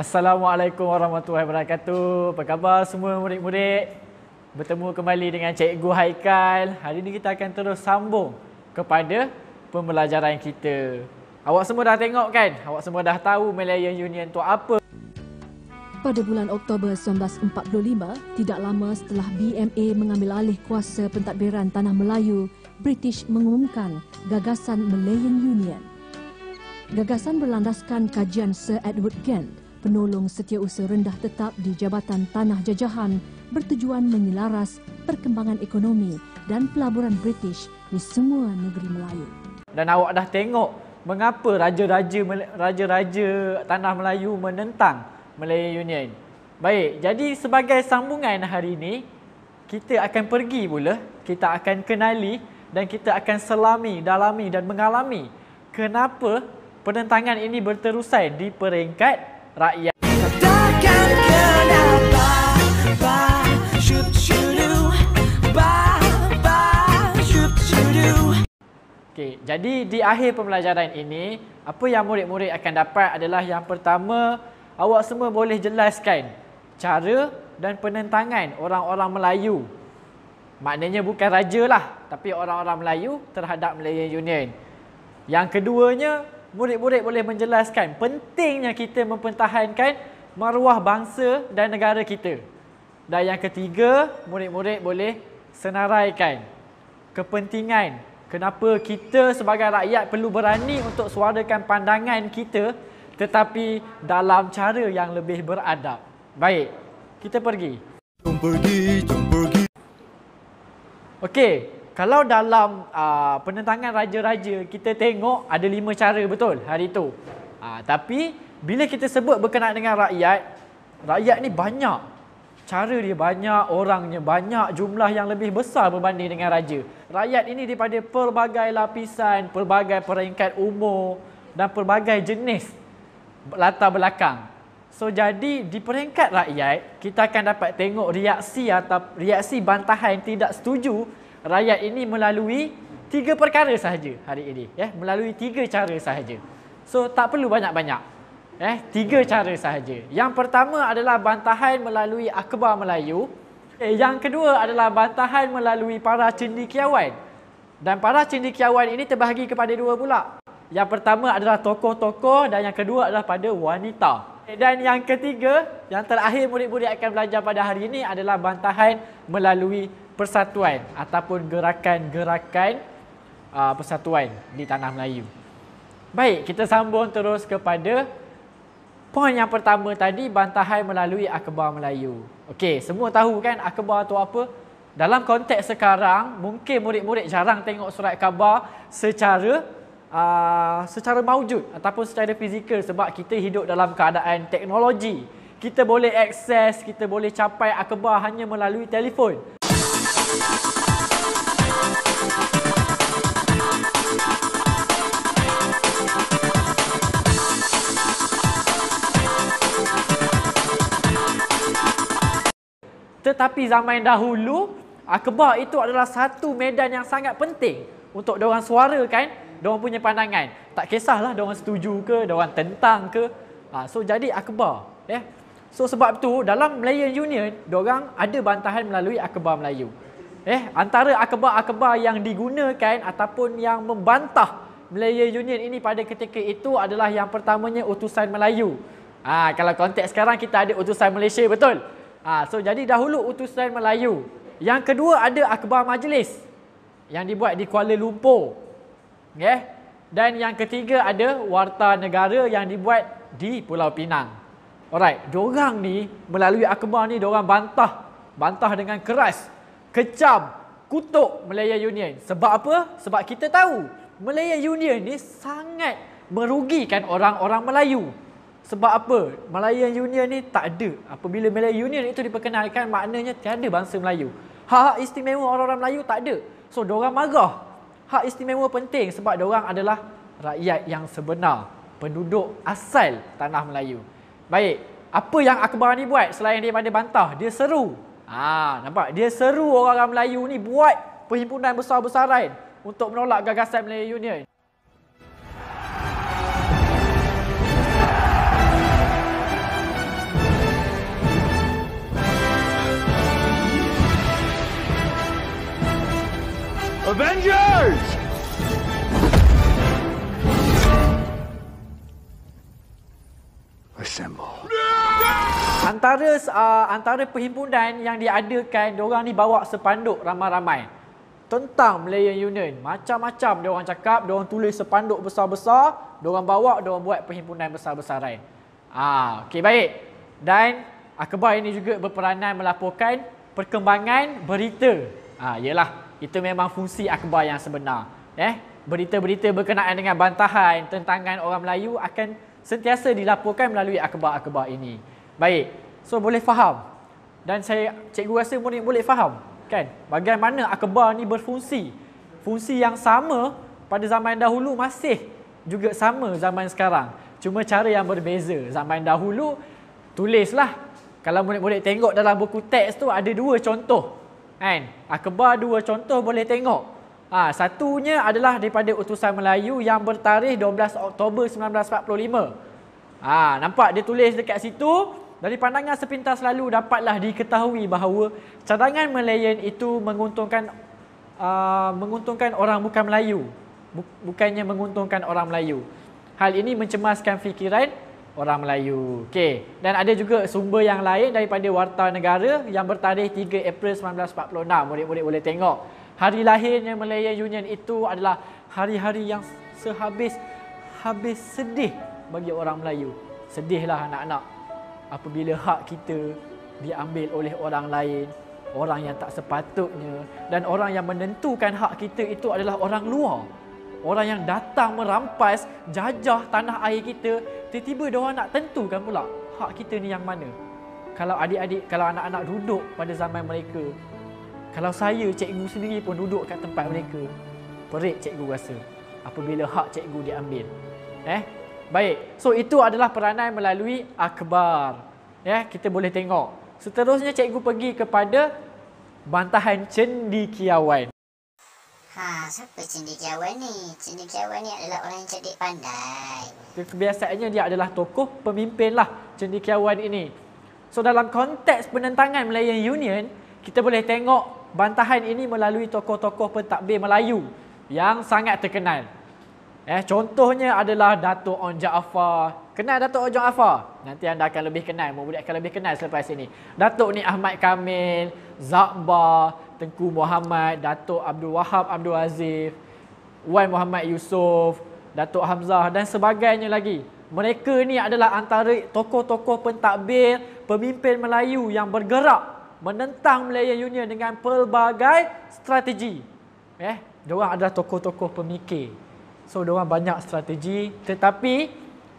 Assalamualaikum warahmatullahi wabarakatuh. Apa khabar semua murid-murid? Bertemu kembali dengan Cikgu Haikal. Hari ini kita akan terus sambung kepada pembelajaran kita. Awak semua dah tengok kan? Awak semua dah tahu Malayan Union tu apa? Pada bulan Oktober 1945, tidak lama setelah BMA mengambil alih kuasa pentadbiran tanah Melayu, British mengumumkan gagasan Malayan Union. Gagasan berlandaskan kajian Sir Edward Gant penolong setiausaha rendah tetap di Jabatan Tanah Jajahan bertujuan menyelaras perkembangan ekonomi dan pelaburan British di semua negeri Melayu. Dan awak dah tengok mengapa raja-raja raja-raja tanah Melayu menentang Malaya Union. Baik, jadi sebagai sambungan hari ini, kita akan pergi pula, kita akan kenali dan kita akan selami, dalami dan mengalami kenapa penentangan ini berterusan di peringkat rakyat. Katakan kenapa ba shoot shoot do Okey, jadi di akhir pembelajaran ini, apa yang murid-murid akan dapat adalah yang pertama, awak semua boleh jelaskan cara dan penentangan orang-orang Melayu. Maknanya bukan raja lah, tapi orang-orang Melayu terhadap Malayan Union. Yang keduanya, murid-murid boleh menjelaskan pentingnya kita mempertahankan maruah bangsa dan negara kita. Dan yang ketiga, murid-murid boleh senaraikan kepentingan kenapa kita sebagai rakyat perlu berani untuk suarakan pandangan kita tetapi dalam cara yang lebih beradab. Baik, kita pergi. pergi. Okey, kalau dalam uh, penentangan raja-raja kita tengok ada lima cara betul hari itu. Uh, ah, tapi bila kita sebut berkenaan dengan rakyat, rakyat ni banyak. Cara dia banyak, orangnya banyak, jumlah yang lebih besar berbanding dengan raja. Rakyat ini daripada pelbagai lapisan, pelbagai peringkat umur dan pelbagai jenis latar belakang. So jadi di peringkat rakyat kita akan dapat tengok reaksi atau reaksi bantahan tidak setuju rakyat ini melalui tiga perkara sahaja hari ini ya melalui tiga cara sahaja so tak perlu banyak-banyak eh tiga cara sahaja yang pertama adalah bantahan melalui akhbar Melayu eh, yang kedua adalah bantahan melalui para cendekiawan dan para cendekiawan ini terbahagi kepada dua pula yang pertama adalah tokoh-tokoh dan yang kedua adalah pada wanita eh, dan yang ketiga, yang terakhir murid-murid akan belajar pada hari ini adalah bantahan melalui persatuan ataupun gerakan-gerakan uh, persatuan di tanah Melayu. Baik, kita sambung terus kepada poin yang pertama tadi bantahan melalui akhbar Melayu. Okey, semua tahu kan akhbar tu apa? Dalam konteks sekarang, mungkin murid-murid jarang tengok surat khabar secara uh, secara maujud ataupun secara fizikal sebab kita hidup dalam keadaan teknologi. Kita boleh akses, kita boleh capai akhbar hanya melalui telefon. tetapi zaman dahulu akhbar itu adalah satu medan yang sangat penting untuk dia orang suarakan dia orang punya pandangan tak kisahlah dia orang setuju ke dia orang tentang ke ha, so jadi akhbar eh ya. so sebab tu dalam Malayan Union dia orang ada bantahan melalui akhbar Melayu eh antara akhbar-akhbar yang digunakan ataupun yang membantah Melayu Union ini pada ketika itu adalah yang pertamanya utusan Melayu Ah ha, kalau konteks sekarang kita ada utusan Malaysia betul. Ha, so jadi dahulu utusan Melayu. Yang kedua ada akhbar majlis yang dibuat di Kuala Lumpur. Okay? Dan yang ketiga ada warta negara yang dibuat di Pulau Pinang. Alright, diorang ni melalui akhbar ni diorang bantah. Bantah dengan keras, kecam, kutuk Malaya Union. Sebab apa? Sebab kita tahu Malaya Union ni sangat merugikan orang-orang Melayu. Sebab apa? Malayan Union ni tak ada. Apabila Malayan Union itu diperkenalkan, maknanya tiada bangsa Melayu. Hak-hak istimewa orang-orang Melayu tak ada. So, diorang marah. Hak istimewa penting sebab diorang adalah rakyat yang sebenar. Penduduk asal tanah Melayu. Baik. Apa yang Akbar ni buat selain pada bantah? Dia seru. Ah, ha, nampak? Dia seru orang-orang Melayu ni buat perhimpunan besar-besaran untuk menolak gagasan Malayan Union. Avengers! Assemble. Antara uh, antara perhimpunan yang diadakan, diorang ni bawa sepanduk ramai-ramai tentang Malayan Union. Macam-macam diorang cakap, diorang tulis sepanduk besar-besar, diorang bawa, diorang buat perhimpunan besar-besaran. Ah, okey baik. Dan akhbar ini juga berperanan melaporkan perkembangan berita. Ah, iyalah. Itu memang fungsi akhbar yang sebenar. Eh, berita-berita berkenaan dengan bantahan, tentangan orang Melayu akan sentiasa dilaporkan melalui akhbar-akhbar ini. Baik. So boleh faham. Dan saya cikgu rasa murid boleh faham, kan? Bagaimana akhbar ni berfungsi? Fungsi yang sama pada zaman dahulu masih juga sama zaman sekarang. Cuma cara yang berbeza. Zaman dahulu tulislah. Kalau murid-murid tengok dalam buku teks tu ada dua contoh kan akbar dua contoh boleh tengok ha, satunya adalah daripada utusan Melayu yang bertarikh 12 Oktober 1945 ha, nampak dia tulis dekat situ dari pandangan sepintas lalu dapatlah diketahui bahawa cadangan Melayan itu menguntungkan uh, menguntungkan orang bukan Melayu bukannya menguntungkan orang Melayu hal ini mencemaskan fikiran orang Melayu. Okey, dan ada juga sumber yang lain daripada Warta Negara yang bertarikh 3 April 1946. Murid-murid boleh tengok. Hari lahirnya Malaya Union itu adalah hari-hari yang sehabis habis sedih bagi orang Melayu. Sedihlah anak-anak apabila hak kita diambil oleh orang lain, orang yang tak sepatutnya dan orang yang menentukan hak kita itu adalah orang luar orang yang datang merampas jajah tanah air kita tiba-tiba dia orang nak tentukan pula hak kita ni yang mana kalau adik-adik kalau anak-anak duduk pada zaman mereka kalau saya cikgu sendiri pun duduk kat tempat mereka perik cikgu rasa apabila hak cikgu diambil eh baik so itu adalah peranan melalui akbar ya eh? kita boleh tengok seterusnya cikgu pergi kepada bantahan cendikiawan Ha, siapa cendekiawan ni? Cendekiawan ni adalah orang yang cerdik pandai. Kebiasaannya dia adalah tokoh pemimpin lah cendekiawan ini. So dalam konteks penentangan Melayu Union, kita boleh tengok bantahan ini melalui tokoh-tokoh pentadbir Melayu yang sangat terkenal. Eh, contohnya adalah Dato' On Jaafar. Kenal Dato' On Jaafar? Nanti anda akan lebih kenal. Mungkin akan lebih kenal selepas ini. Dato' ni Ahmad Kamil, Zabar, Tengku Muhammad, Datuk Abdul Wahab Abdul Aziz, Wan Muhammad Yusof, Datuk Hamzah dan sebagainya lagi. Mereka ni adalah antara tokoh-tokoh pentadbir, pemimpin Melayu yang bergerak menentang Malaya Union dengan pelbagai strategi. Eh, dia adalah tokoh-tokoh pemikir. So dia banyak strategi tetapi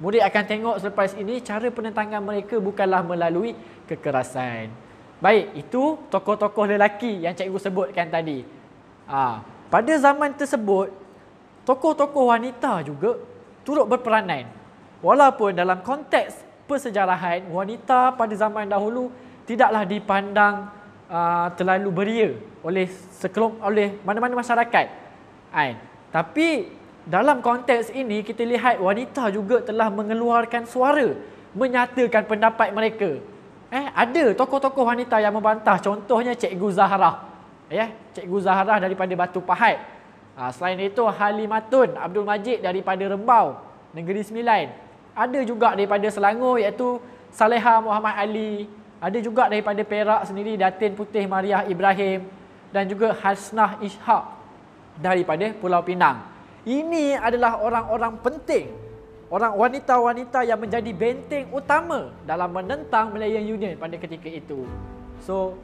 murid akan tengok selepas ini cara penentangan mereka bukanlah melalui kekerasan. Baik, itu tokoh-tokoh lelaki yang cikgu sebutkan tadi. Ha. Pada zaman tersebut, tokoh-tokoh wanita juga turut berperanan. Walaupun dalam konteks persejarahan, wanita pada zaman dahulu tidaklah dipandang uh, terlalu beria oleh sekelom, oleh mana-mana masyarakat. Ain. Tapi dalam konteks ini, kita lihat wanita juga telah mengeluarkan suara menyatakan pendapat mereka. Eh, ada tokoh-tokoh wanita yang membantah. Contohnya Cikgu Zahra. Ya, Cikgu Zahra daripada Batu Pahat. Ha, selain itu Halimatun Abdul Majid daripada Rembau, Negeri Sembilan. Ada juga daripada Selangor iaitu Saleha Muhammad Ali. Ada juga daripada Perak sendiri Datin Putih Maria Ibrahim dan juga Hasnah Ishaq daripada Pulau Pinang. Ini adalah orang-orang penting orang wanita-wanita yang menjadi benteng utama dalam menentang Malayan Union pada ketika itu. So,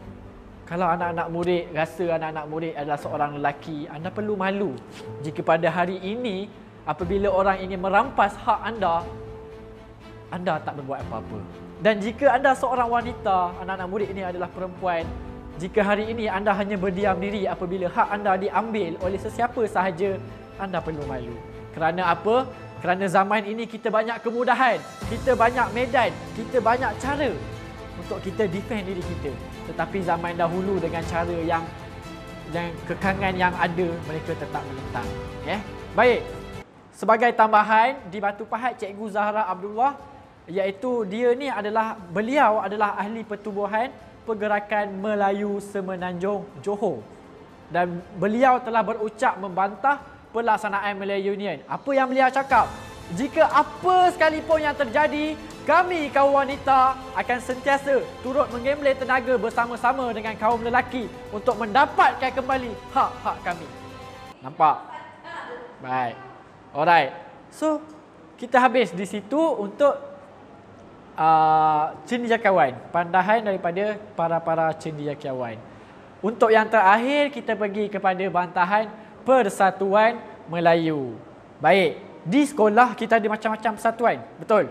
kalau anak-anak murid rasa anak-anak murid adalah seorang lelaki, anda perlu malu jika pada hari ini apabila orang ingin merampas hak anda, anda tak berbuat apa-apa. Dan jika anda seorang wanita, anak-anak murid ini adalah perempuan, jika hari ini anda hanya berdiam diri apabila hak anda diambil oleh sesiapa sahaja, anda perlu malu. Kerana apa? Kerana zaman ini kita banyak kemudahan, kita banyak medan, kita banyak cara untuk kita defend diri kita. Tetapi zaman dahulu dengan cara yang dan kekangan yang ada mereka tetap menentang. Yeah, Baik. Sebagai tambahan di Batu Pahat Cikgu Zahra Abdullah iaitu dia ni adalah beliau adalah ahli pertubuhan pergerakan Melayu Semenanjung Johor dan beliau telah berucap membantah pelaksanaan Malay Union. Apa yang beliau cakap? Jika apa sekalipun yang terjadi, kami kaum wanita akan sentiasa turut mengembelai tenaga bersama-sama dengan kaum lelaki untuk mendapatkan kembali hak-hak kami. Nampak? Baik. Alright. So, kita habis di situ untuk uh, cendijakawan. Pandahan daripada para-para cendijakawan. Untuk yang terakhir, kita pergi kepada bantahan Persatuan Melayu. Baik, di sekolah kita ada macam-macam persatuan, betul?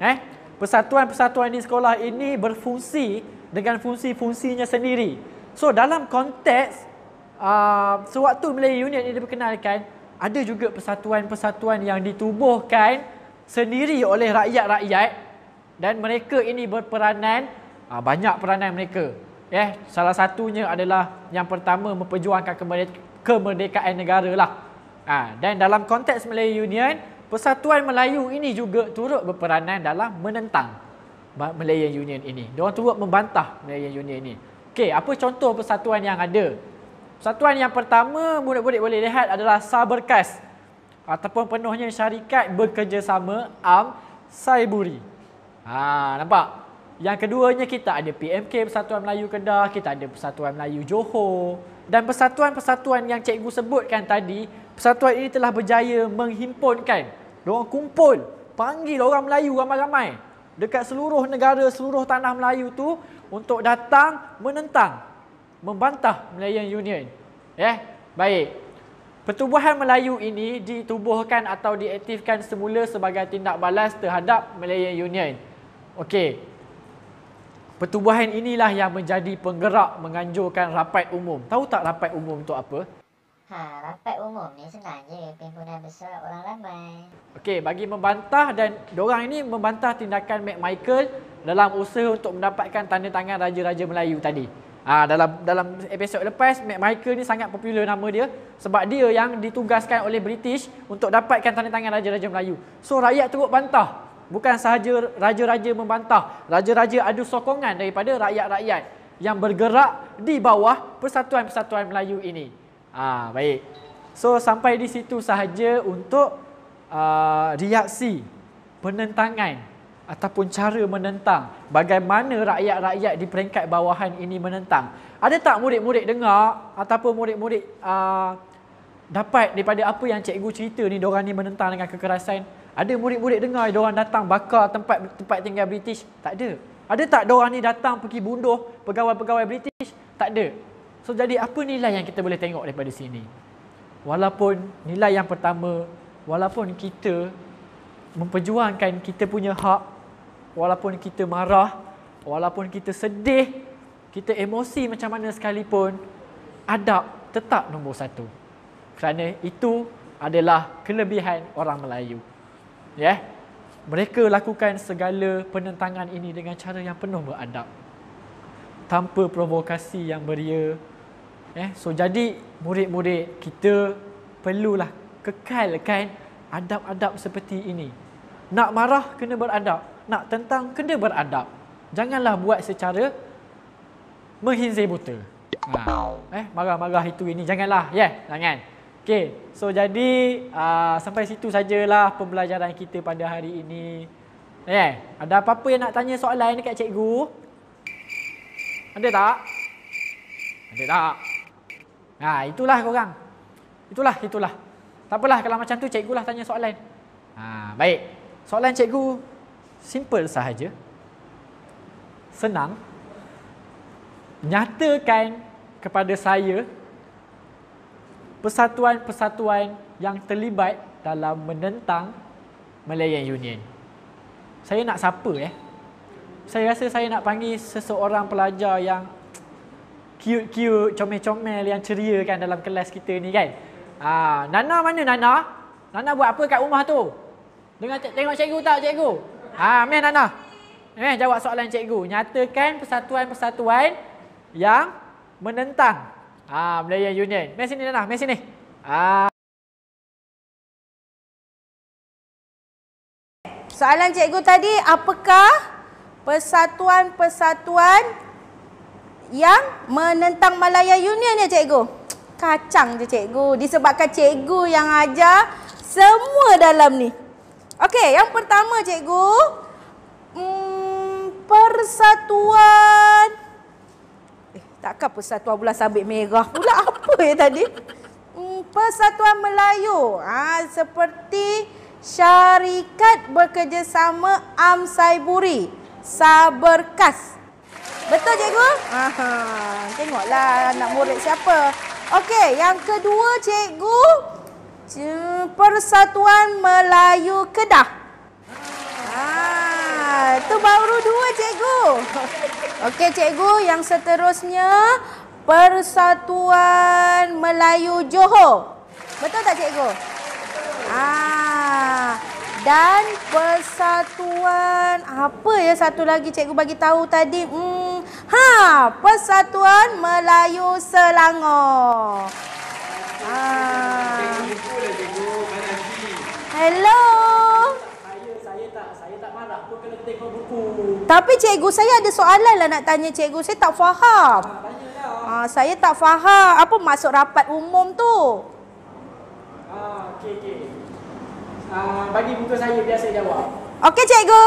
Eh? Persatuan-persatuan di sekolah ini berfungsi dengan fungsi-fungsinya sendiri. So dalam konteks uh, sewaktu Melayu Union ini diperkenalkan, ada juga persatuan-persatuan yang ditubuhkan sendiri oleh rakyat-rakyat dan mereka ini berperanan uh, banyak peranan mereka. Ya, salah satunya adalah yang pertama memperjuangkan kemerdekaan kemerdekaan negara lah. Ha, dan dalam konteks Melayu Union, Persatuan Melayu ini juga turut berperanan dalam menentang Melayu Union ini. Mereka turut membantah Melayu Union ini. Okey, apa contoh persatuan yang ada? Persatuan yang pertama murid-murid boleh lihat adalah Saberkas ataupun penuhnya syarikat bekerjasama Am Saiburi. Ha, nampak? Yang keduanya kita ada PMK Persatuan Melayu Kedah, kita ada Persatuan Melayu Johor, dan persatuan-persatuan yang cikgu sebutkan tadi persatuan ini telah berjaya menghimpunkan orang kumpul panggil orang Melayu ramai-ramai dekat seluruh negara seluruh tanah Melayu tu untuk datang menentang membantah Malayan Union ya yeah? baik Pertubuhan Melayu ini ditubuhkan atau diaktifkan semula sebagai tindak balas terhadap Malayan Union. Okey, Pertubuhan inilah yang menjadi penggerak menganjurkan rapat umum. Tahu tak rapat umum tu apa? Ha, rapat umum ni senang je. Pimpinan besar orang ramai. Okey, bagi membantah dan diorang ini membantah tindakan Mac Michael dalam usaha untuk mendapatkan tanda tangan Raja-Raja Melayu tadi. Ah ha, dalam dalam episod lepas Mac Michael ni sangat popular nama dia sebab dia yang ditugaskan oleh British untuk dapatkan tanda tangan Raja-Raja Melayu. So rakyat teruk bantah. Bukan sahaja raja-raja membantah. Raja-raja adu sokongan daripada rakyat-rakyat yang bergerak di bawah persatuan-persatuan Melayu ini. Ah, baik. So sampai di situ sahaja untuk uh, reaksi penentangan ataupun cara menentang bagaimana rakyat-rakyat di peringkat bawahan ini menentang. Ada tak murid-murid dengar ataupun murid-murid uh, dapat daripada apa yang cikgu cerita ni diorang ni menentang dengan kekerasan? Ada murid-murid dengar dia orang datang bakar tempat tempat tinggal British? Tak ada. Ada tak dia orang ni datang pergi bunuh pegawai-pegawai British? Tak ada. So jadi apa nilai yang kita boleh tengok daripada sini? Walaupun nilai yang pertama, walaupun kita memperjuangkan kita punya hak, walaupun kita marah, walaupun kita sedih, kita emosi macam mana sekalipun, adab tetap nombor satu. Kerana itu adalah kelebihan orang Melayu ya yeah? mereka lakukan segala penentangan ini dengan cara yang penuh beradab tanpa provokasi yang beria eh so jadi murid-murid kita perlulah kekalkan adab-adab seperti ini nak marah kena beradab nak tentang kena beradab janganlah buat secara menghinzir buta ha. eh marah-marah itu ini janganlah ya yeah, jangan Okay, so jadi uh, sampai situ sajalah pembelajaran kita pada hari ini. Yeah, ada apa-apa yang nak tanya soalan dekat cikgu? Ada tak? Ada tak? Nah, ha, itulah korang. Itulah, itulah. Tak apalah kalau macam tu cikgu lah tanya soalan. Ha, baik. Soalan cikgu simple sahaja. Senang. Nyatakan kepada saya persatuan-persatuan yang terlibat dalam menentang Malayan Union. Saya nak siapa eh? Saya rasa saya nak panggil seseorang pelajar yang cute-cute, comel-comel yang ceria kan dalam kelas kita ni kan. Ha, Nana mana Nana? Nana buat apa kat rumah tu? Dengar tengok cikgu tak cikgu? Ha, meh Nana. Eh, jawab soalan cikgu. Nyatakan persatuan-persatuan yang menentang Ah, Malaysia Union. Mari sini Nana, lah, mari sini. Ah. Soalan cikgu tadi, apakah persatuan-persatuan yang menentang Malaya Union ya cikgu? Kacang je cikgu. Disebabkan cikgu yang ajar semua dalam ni. Okey, yang pertama cikgu. Hmm, persatuan... Takkan persatuan bulan sabit merah pula apa ya tadi? Hmm, persatuan Melayu. Ha, seperti Syarikat Bekerjasama Am Saiburi. Saberkas. Betul cikgu? Aha, tengoklah anak murid siapa. Okey, yang kedua cikgu. Hmm, persatuan Melayu Kedah. Ha tu baru dua cikgu. Okey cikgu, yang seterusnya Persatuan Melayu Johor. Betul tak cikgu? Ah. Dan Persatuan apa ya satu lagi cikgu bagi tahu tadi? Hmm. Ha, Persatuan Melayu Selangor. Ah. Hello. Tapi cikgu saya ada soalan lah nak tanya cikgu. Saya tak faham. Ha, ha, saya tak faham. Apa masuk rapat umum tu? Ha, okey, okey. Ha, bagi buku saya biar saya jawab. Okey, cikgu.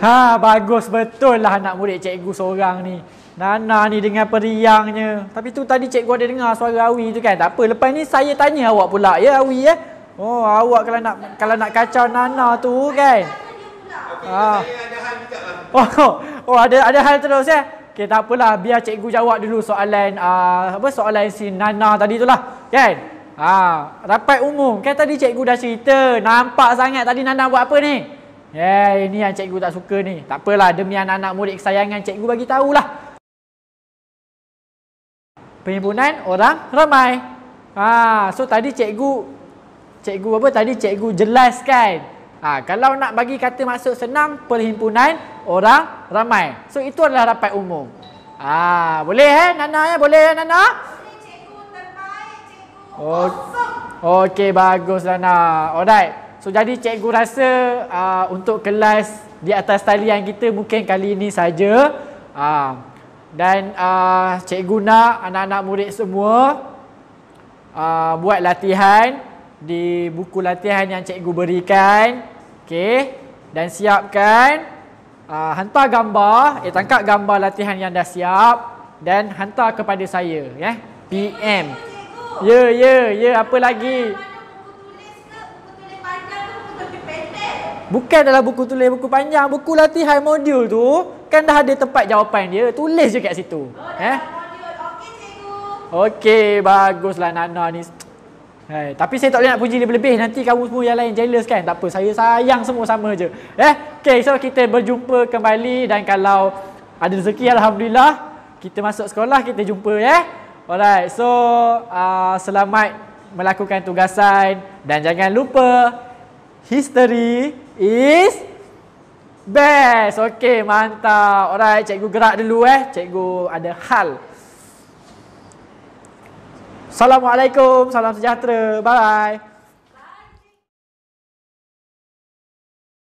Ha, bagus betul lah anak murid cikgu seorang ni. Nana ni dengan periangnya. Tapi tu tadi cikgu ada dengar suara Awi tu kan. Tak apa, lepas ni saya tanya awak pula ya Awi ya? Oh, awak kalau nak kalau nak kacau Nana tu kan. Okey, ha. saya ada Oh, oh, oh ada ada hal terus eh. Okey, tak apalah biar cikgu jawab dulu soalan uh, apa soalan si Nana tadi itulah, kan? Ha, rapat umum. Kan tadi cikgu dah cerita, nampak sangat tadi Nana buat apa ni? Yeah, ini yang cikgu tak suka ni. Tak apalah demi anak-anak murid kesayangan cikgu bagi tahulah. Penghimpunan orang ramai. Ha, so tadi cikgu cikgu apa tadi cikgu jelaskan. kan? Ha, kalau nak bagi kata masuk senang, perhimpunan orang ramai. So, itu adalah rapat umum. Ha, boleh eh, Nana? Eh? Boleh eh, Nana? Oh, okay, bagus Nana. Alright. So, jadi cikgu rasa uh, untuk kelas di atas talian kita mungkin kali ini saja. Uh, dan uh, cikgu nak anak-anak murid semua uh, buat Latihan di buku latihan yang cikgu berikan. Okey. Dan siapkan uh, hantar gambar, eh tangkap gambar latihan yang dah siap dan hantar kepada saya, ya. Yeah? PM. Ya, yeah, ya, yeah, ya, yeah. apa lagi? Bukan dalam buku tulis buku panjang, buku latihan modul tu kan dah ada tempat jawapan dia, tulis je kat situ. Ya. Oh, eh? Okey, okay, baguslah Nana ni. Hai, eh, tapi saya tak boleh nak puji lebih-lebih nanti kamu semua yang lain jealous kan. Tak apa, saya sayang semua sama je. Eh, okey, so kita berjumpa kembali dan kalau ada rezeki alhamdulillah, kita masuk sekolah kita jumpa eh. Alright, so uh, selamat melakukan tugasan dan jangan lupa history is best. Okey, mantap. Alright, cikgu gerak dulu eh. Cikgu ada hal. Assalamualaikum, salam sejahtera. Bye.